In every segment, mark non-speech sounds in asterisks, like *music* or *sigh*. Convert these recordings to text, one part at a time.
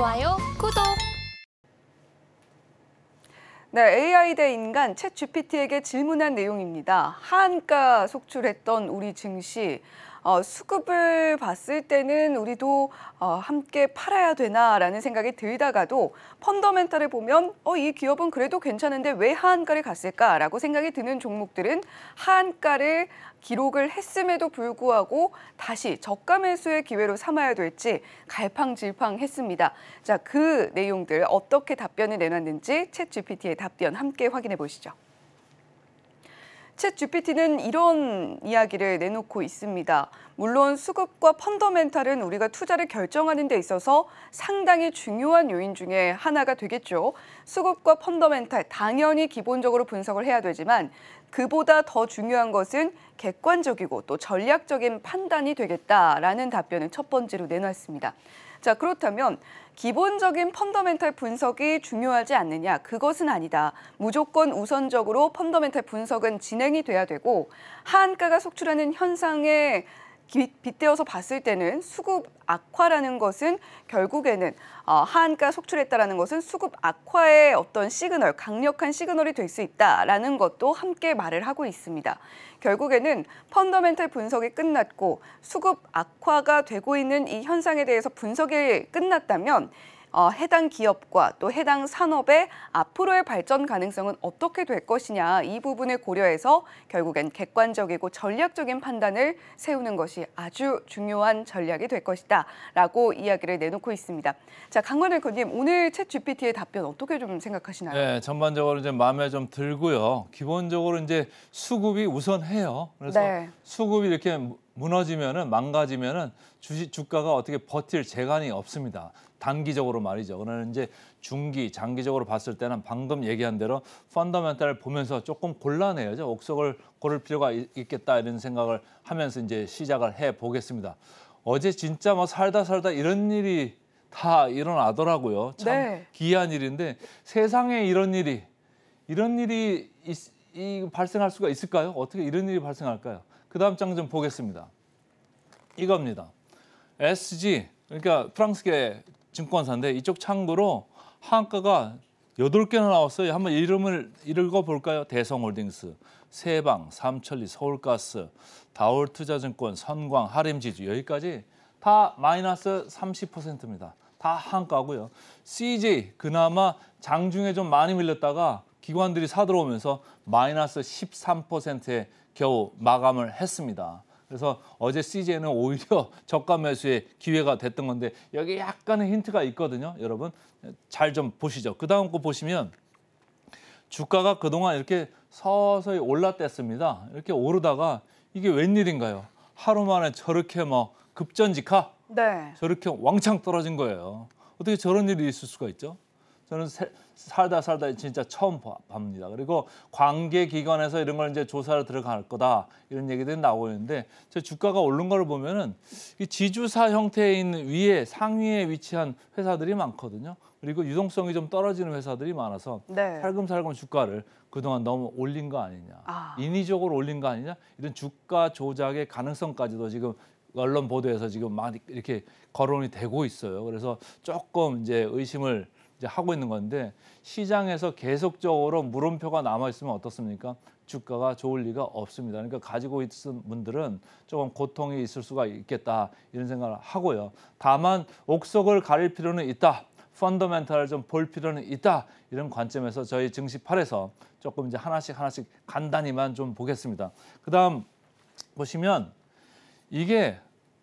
좋아요, 구독! 네, AI 대 인간 챗 GPT에게 질문한 내용입니다. 한가 속출했던 우리 증시 어, 수급을 봤을 때는 우리도 어, 함께 팔아야 되나라는 생각이 들다가도 펀더멘탈을 보면 어, 이 기업은 그래도 괜찮은데 왜 하한가를 갔을까라고 생각이 드는 종목들은 하한가를 기록을 했음에도 불구하고 다시 저가 매수의 기회로 삼아야 될지 갈팡질팡했습니다. 자, 그 내용들 어떻게 답변을 내놨는지 챗 GPT의 답변 함께 확인해 보시죠. 챗 GPT는 이런 이야기를 내놓고 있습니다. 물론 수급과 펀더멘탈은 우리가 투자를 결정하는 데 있어서 상당히 중요한 요인 중에 하나가 되겠죠. 수급과 펀더멘탈 당연히 기본적으로 분석을 해야 되지만 그보다 더 중요한 것은 객관적이고 또 전략적인 판단이 되겠다라는 답변을 첫 번째로 내놨습니다. 자, 그렇다면 기본적인 펀더멘탈 분석이 중요하지 않느냐? 그것은 아니다. 무조건 우선적으로 펀더멘탈 분석은 진행이 돼야 되고 하한가가 속출하는 현상에 빗대어서 봤을 때는 수급 악화라는 것은 결국에는 어, 하한가 속출했다라는 것은 수급 악화의 어떤 시그널, 강력한 시그널이 될 수 있다라는 것도 함께 말을 하고 있습니다. 결국에는 펀더멘탈 분석이 끝났고 수급 악화가 되고 있는 이 현상에 대해서 분석이 끝났다면 어, 해당 기업과 또 해당 산업의 앞으로의 발전 가능성은 어떻게 될 것이냐 이 부분을 고려해서 결국엔 객관적이고 전략적인 판단을 세우는 것이 아주 중요한 전략이 될 것이다 라고 이야기를 내놓고 있습니다. 자, 강관 의원님 오늘 챗 GPT의 답변 어떻게 좀 생각하시나요? 네, 전반적으로 이제 마음에 좀 들고요. 기본적으로 이제 수급이 우선해요. 그래서 네. 수급이 이렇게 무너지면은 망가지면은 주식 주가가 어떻게 버틸 재간이 없습니다. 단기적으로 말이죠. 그러나 이제 중기, 장기적으로 봤을 때는 방금 얘기한 대로 펀더멘탈을 보면서 조금 곤란해요. 옥석을 고를 필요가 있겠다 이런 생각을 하면서 이제 시작을 해 보겠습니다. 어제 진짜 뭐 살다 살다 이런 일이 다 일어나더라고요. 참 네. 기이한 일인데 세상에 이런 일이 이런 일이 있, 이, 발생할 수가 있을까요? 어떻게 이런 일이 발생할까요? 그 다음 장 좀 보겠습니다. 이겁니다. SG 그러니까 프랑스계 증권사인데 이쪽 창구로 한가가 여덟 개나 나왔어요. 한번 이름을 읽어 볼까요? 대성홀딩스, 세방, 삼천리, 서울가스, 다올투자증권, 선광, 하림지주 여기까지 다 마이너스 30%입니다. 다 한가고요. CJ 그나마 장중에 좀 많이 밀렸다가 기관들이 사들어오면서 마이너스 13%에 겨우 마감을 했습니다. 그래서 어제 CJ는 오히려 *laughs* 저가 매수의 기회가 됐던 건데 여기 약간의 힌트가 있거든요. 여러분 잘 좀 보시죠. 그 다음 거 보시면 주가가 그동안 이렇게 서서히 올랐댔습니다. 이렇게 오르다가 이게 웬일인가요? 하루 만에 저렇게 막 뭐 급전직하? 네. 저렇게 왕창 떨어진 거예요. 어떻게 저런 일이 있을 수가 있죠? 저는 세, 살다 살다 진짜 처음 봅니다. 그리고 관계기관에서 이런 걸 이제 조사를 들어갈 거다 이런 얘기들이 나오는데 저 주가가 오른 걸 보면은 이 지주사 형태인 위에 상위에 위치한 회사들이 많거든요. 그리고 유동성이 좀 떨어지는 회사들이 많아서 네. 살금살금 주가를 그동안 너무 올린 거 아니냐, 아. 인위적으로 올린 거 아니냐 이런 주가 조작의 가능성까지도 지금 언론 보도에서 지금 막 이렇게 거론이 되고 있어요. 그래서 조금 이제 의심을 이제 하고 있는 건데 시장에서 계속적으로 물음표가 남아 있으면 어떻습니까? 주가가 좋을 리가 없습니다. 그러니까 가지고 있는 분들은 조금 고통이 있을 수가 있겠다 이런 생각을 하고요. 다만 옥석을 가릴 필요는 있다. 펀더멘탈을 좀 볼 필요는 있다 이런 관점에서 저희 증시8에서 조금 이제 하나씩 하나씩 간단히만 좀 보겠습니다. 그다음 보시면 이게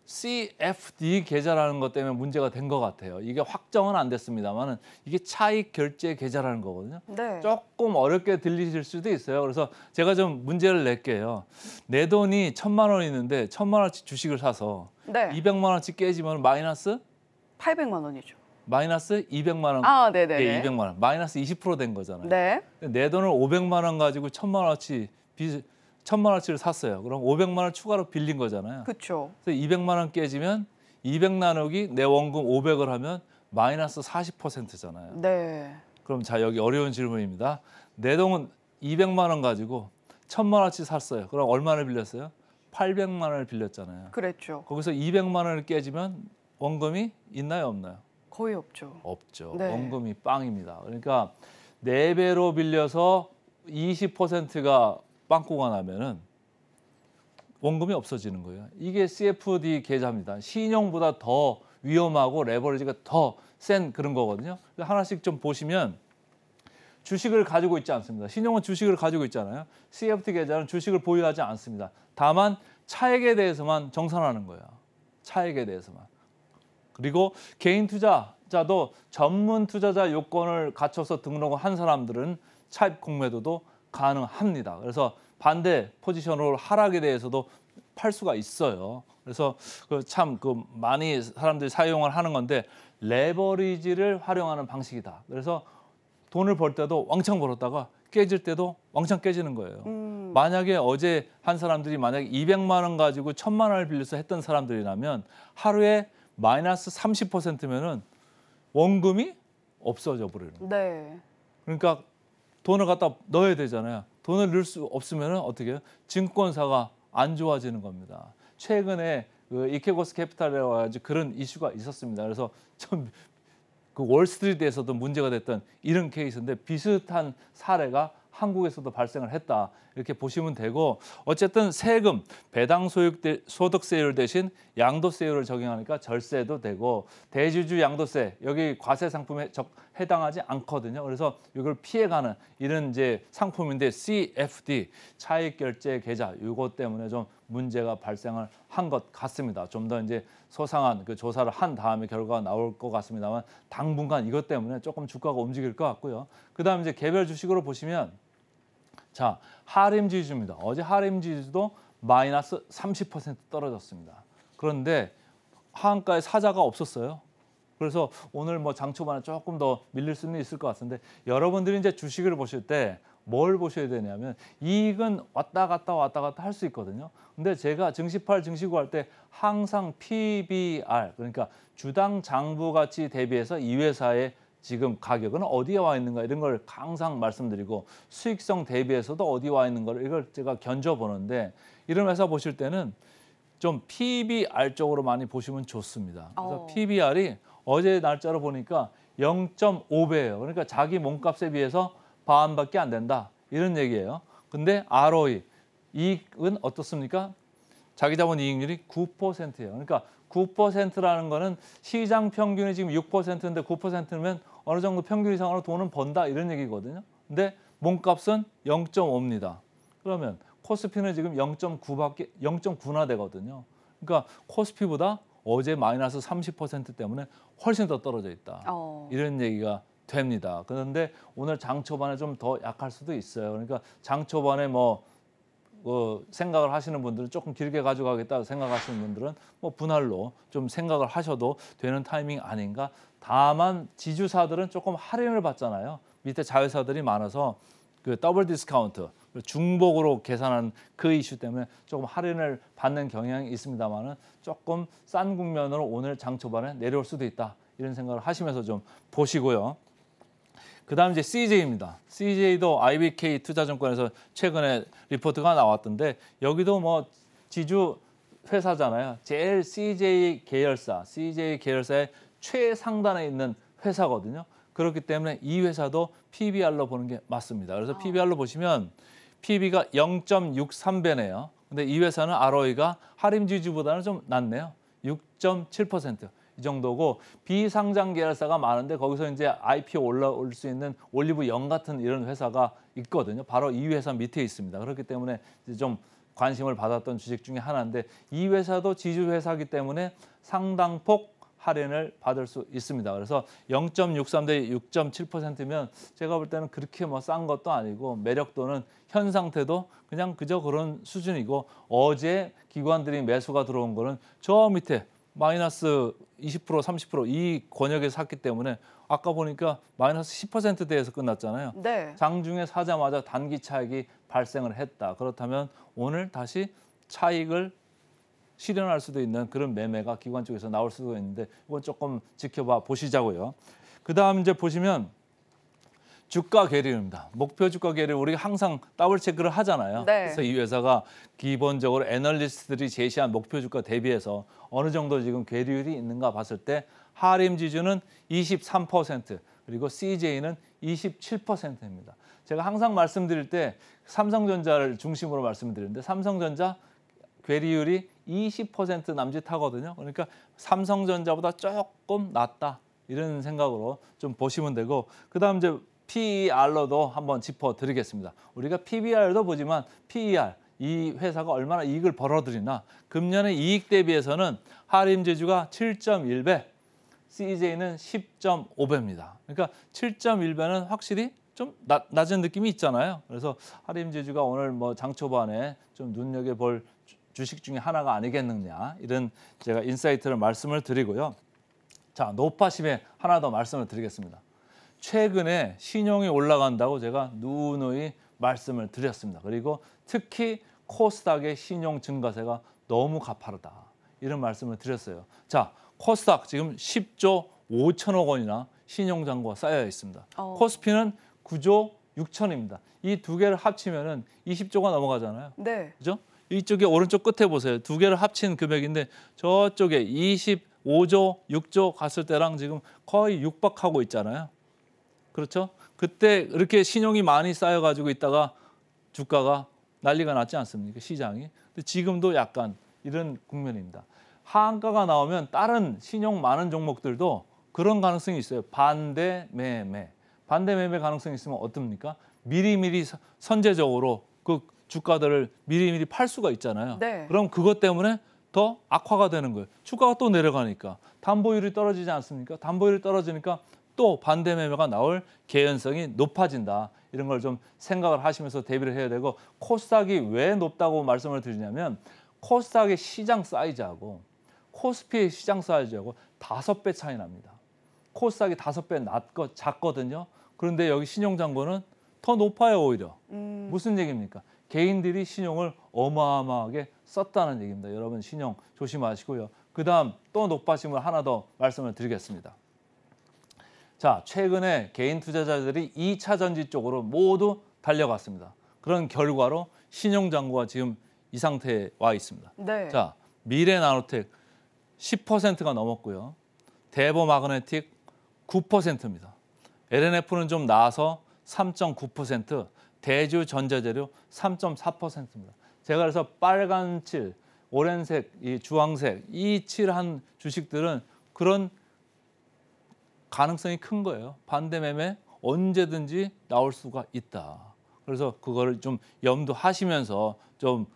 CFD 계좌라는 것 때문에 문제가 된 것 같아요. 이게 확정은 안 됐습니다만 이게 차익 결제 계좌라는 거거든요. 네. 조금 어렵게 들리실 수도 있어요. 그래서 제가 좀 문제를 낼게요. 내 돈이 천만 원 있는데 천만 원치 주식을 사서 네. 200만 원치 깨지면 마이너스 800만 원이죠. 마이너스 200만 원. 아, 네네. 네, 예, 200만 원. 마이너스 20%된 거잖아요. 네. 내 돈을 500만 원 가지고 천만 원치 빚 천만 원치를 샀어요. 그럼 오백만 원 추가로 빌린 거잖아요. 그렇죠. 그래서 이백만원 깨지면 이백 나누기 내 원금 오백을 하면 마이너스 사십 퍼센트잖아요 네. 그럼 자 여기 어려운 질문입니다. 내돈은 이백만원 가지고 천만 원치 샀어요. 그럼 얼마를 빌렸어요? 팔백만 원을 빌렸잖아요. 그렇죠 거기서 이백만 원을 깨지면 원금이 있나요, 없나요? 거의 없죠. 없죠. 네. 원금이 빵입니다. 그러니까 네배로 빌려서 이십 퍼센트가 빵꾸가 나면은 원금이 없어지는 거예요. 이게 CFD 계좌입니다. 신용보다 더 위험하고 레버리지가 더 센 그런 거거든요. 하나씩 좀 보시면 주식을 가지고 있지 않습니다. 신용은 주식을 가지고 있잖아요. CFD 계좌는 주식을 보유하지 않습니다. 다만 차액에 대해서만 정산하는 거예요. 차액에 대해서만. 그리고 개인 투자자도 전문 투자자 요건을 갖춰서 등록한 사람들은 차입 공매도도 가능합니다. 그래서 반대 포지션으로 하락에 대해서도 팔 수가 있어요. 그래서 참그 그 많이 사람들이 사용을 하는 건데 레버리지를 활용하는 방식이다. 그래서 돈을 벌 때도 왕창 벌었다가 깨질 때도 왕창 깨지는 거예요. 음. 만약에 어제 한 사람들이 만약에 200만 원 가지고 1000만 원을 빌려서 했던 사람들이라면 하루에 마이너스 30%면은 원금이 없어져 버리는 거예요. 네. 그러니까 돈을 갖다 넣어야 되잖아요. 돈을 넣을 수 없으면 어떻게 해요? 증권사가 안 좋아지는 겁니다. 최근에 그 이케고스 캐피탈에와고 해서 그런 이슈가 있었습니다. 그래서 참그 월스트리트에서도 문제가 됐던 이런 케이스인데 비슷한 사례가 한국에서도 발생을 했다 이렇게 보시면 되고 어쨌든 세금 배당 소득 대, 소득세율 대신 양도세율을 적용하니까 절세도 되고 대주주 양도세 여기 과세 상품에 적, 해당하지 않거든요. 그래서 이걸 피해가는 이런 이제 상품인데 CFD 차익 결제 계좌 이것 때문에 좀 문제가 발생을 한 것 같습니다. 좀 더 이제 소상한 그 조사를 한 다음에 결과가 나올 것 같습니다만 당분간 이것 때문에 조금 주가가 움직일 것 같고요. 그다음 이제 개별 주식으로 보시면 자, 하림 지주입니다. 어제 하림 지주도 마이너스 30% 떨어졌습니다. 그런데 하한가에 사자가 없었어요. 그래서 오늘 뭐 장 초반에 조금 더 밀릴 수는 있을 것 같은데 여러분들이 이제 주식을 보실 때 뭘 보셔야 되냐면 이익은 왔다 갔다 왔다 갔다 할 수 있거든요. 근데 제가 증시8 증시9 할때 항상 PBR 그러니까 주당 장부 가치 대비해서 이 회사의 지금 가격은 어디에 와 있는가 이런 걸 항상 말씀드리고 수익성 대비해서도 어디 와 있는가를 이걸 제가 견져 보는데 이런 회사 보실 때는 좀 PBR 쪽으로 많이 보시면 좋습니다. 그래서 오. 어. PBR이 어제 날짜로 보니까 0.5배예요. 그러니까 자기 몸값에 비해서 반밖에 안 된다 이런 얘기예요. 근데 ROE 이익은 어떻습니까? 자기 자본 이익률이 9%예요. 그러니까 9%라는 거는 시장 평균이 지금 6%인데 9%면 어느 정도 평균 이상으로 돈은 번다 이런 얘기거든요. 근데 몸값은 0.5입니다. 그러면 코스피는 지금 0.9밖에 0.9나 되거든요. 그러니까 코스피보다 어제 마이너스 30% 때문에 훨씬 더 떨어져 있다. 어. 이런 얘기가 됩니다. 그런데 오늘 장 초반에 좀 더 약할 수도 있어요. 그러니까 장 초반에 뭐 어, 생각을 하시는 분들은 조금 길게 가져가겠다 고 생각하시는 분들은 뭐 분할로 좀 생각을 하셔도 되는 타이밍 아닌가. 다만 지주사들은 조금 할인을 받잖아요. 밑에 자회사들이 많아서 그 더블 디스카운트 중복으로 계산한 그 이슈 때문에 조금 할인을 받는 경향이 있습니다만은 조금 싼 국면으로 오늘 장 초반에 내려올 수도 있다 이런 생각을 하시면서 좀 보시고요. 그다음 이제 CJ입니다. CJ도 IBK 투자증권에서 최근에 리포트가 나왔던데 여기도 뭐 지주 회사잖아요. 제일 CJ 계열사, CJ 계열사의 최상단에 있는 회사거든요. 그렇기 때문에 이 회사도 PBR로 보는 게 맞습니다. 그래서 아. PBR로 보시면 PB가 0.63배네요. 근데 이 회사는 ROE가 하림지주보다는 좀 낮네요. 6.7%. 이 정도고 비상장 계열사가 많은데 거기서 이제 IPO 올라올 수 있는 올리브 영 같은 이런 회사가 있거든요. 바로 이 회사 밑에 있습니다. 그렇기 때문에 이제 좀 관심을 받았던 주식 중에 하나인데 이 회사도 지주 회사기 때문에 상당폭 할인을 받을 수 있습니다. 그래서 0.63 대 6.7%면 제가 볼 때는 그렇게 뭐 싼 것도 아니고 매력도는 현 상태도 그냥 그저 그런 수준이고 어제 기관들이 매수가 들어온 거는 저 밑에 마이너스 20% 30%이 권역에서 샀기 때문에 아까 보니까 마이너스 10%대에서 끝났잖아요. 네. 장중에 사자마자 단기 차익이 발생을 했다. 그렇다면 오늘 다시 차익을 실현할 수도 있는 그런 매매가 기관 쪽에서 나올 수도 있는데 이건 조금 지켜봐 보시자고요. 그다음 이제 보시면 주가 괴리입니다 목표 주가 괴리 우리 항상 더블 체크를 하잖아요. 네. 그래서 이 회사가 기본적으로 애널리스트들이 제시한 목표 주가 대비해서 어느 정도 지금 괴리율이 있는가 봤을 때 하림 지주는 23% 그리고 CJ는 27%입니다. 제가 항상 말씀드릴 때 삼성전자를 중심으로 말씀드리는데 삼성전자 괴리율이 20% 남짓하거든요. 그러니까 삼성전자보다 조금 낮다. 이런 생각으로 좀 보시면 되고 그다음 이제 PER로도 한번 짚어드리겠습니다. 우리가 PBR도 보지만 PER, 이 회사가 얼마나 이익을 벌어들이나 금년의 이익 대비해서는 하림제주가 7.1배, CJ는 10.5배입니다. 그러니까 7.1배는 확실히 좀 낮, 낮은 느낌이 있잖아요. 그래서 하림제주가 오늘 뭐 장초반에 좀 눈여겨볼 주식 중에 하나가 아니겠느냐 이런 제가 인사이트를 말씀을 드리고요. 자, 노파심에 하나 더 말씀을 드리겠습니다. 최근에 신용이 올라간다고 제가 누누이 말씀을 드렸습니다. 그리고 특히 코스닥의 신용 증가세가 너무 가파르다. 이런 말씀을 드렸어요. 자, 코스닥 지금 10조 5천억 원이나 신용잔고가 쌓여 있습니다. 어. 코스피는 9조 6천입니다. 이 두 개를 합치면 은 20조가 넘어가잖아요. 네. 그죠? 이쪽에 오른쪽 끝에 보세요. 두 개를 합친 금액인데 저쪽에 25조, 6조 갔을 때랑 지금 거의 육박하고 있잖아요. 그렇죠? 그때 이렇게 신용이 많이 쌓여가지고 있다가 주가가 난리가 났지 않습니까? 시장이. 근데 지금도 약간 이런 국면입니다. 하한가가 나오면 다른 신용 많은 종목들도 그런 가능성이 있어요. 반대 매매. 반대 매매 가능성이 있으면 어떻습니까? 미리미리 선제적으로 그 주가들을 미리미리 팔 수가 있잖아요. 네. 그럼 그것 때문에 더 악화가 되는 거예요. 주가가 또 내려가니까 담보율이 떨어지지 않습니까? 담보율이 떨어지니까 또 반대 매매가 나올 개연성이 높아진다. 이런 걸 좀 생각을 하시면서 대비를 해야 되고 코스닥이 왜 높다고 말씀을 드리냐면 코스닥의 시장 사이즈하고 코스피의 시장 사이즈하고 다섯 배 차이 납니다. 코스닥이 다섯 배낮고 작거든요. 그런데 여기 신용장고는 더 높아요 오히려. 음. 무슨 얘기입니까? 개인들이 신용을 어마어마하게 썼다는 얘기입니다. 여러분 신용 조심하시고요. 그다음 또높아지을 하나 더 말씀을 드리겠습니다. 자, 최근에 개인 투자자들이 2차 전지 쪽으로 모두 달려갔습니다. 그런 결과로 신용장구가 지금 이 상태에 와 있습니다. 네. 자, 미래 나노텍 10%가 넘었고요. 대보 마그네틱 9%입니다. LNF는 좀 나아서 3.9%, 대주 전자재료 3.4%입니다. 제가 그래서 빨간 칠, 오렌색, 이 주황색 이 칠한 주식들은 그런 가능성이 큰 거예요. 반대 매매 언제든지 나올 수가 있다. 그래서 그거를 좀 염두하시면서 좀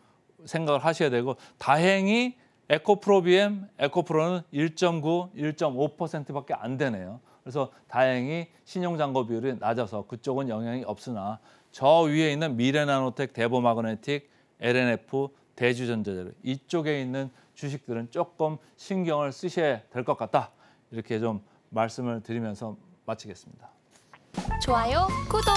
생각을 하셔야 되고 다행히 에코프로비엠, 에코프로는 1.9, 1.5%밖에 안 되네요. 그래서 다행히 신용잔고 비율이 낮아서 그쪽은 영향이 없으나 저 위에 있는 미래나노텍, 대보마그네틱, LNF, 대주전자재 이쪽에 있는 주식들은 조금 신경을 쓰셔야 될 것 같다. 이렇게 좀 말씀을 드리면서 마치겠습니다. 좋아요, 구독!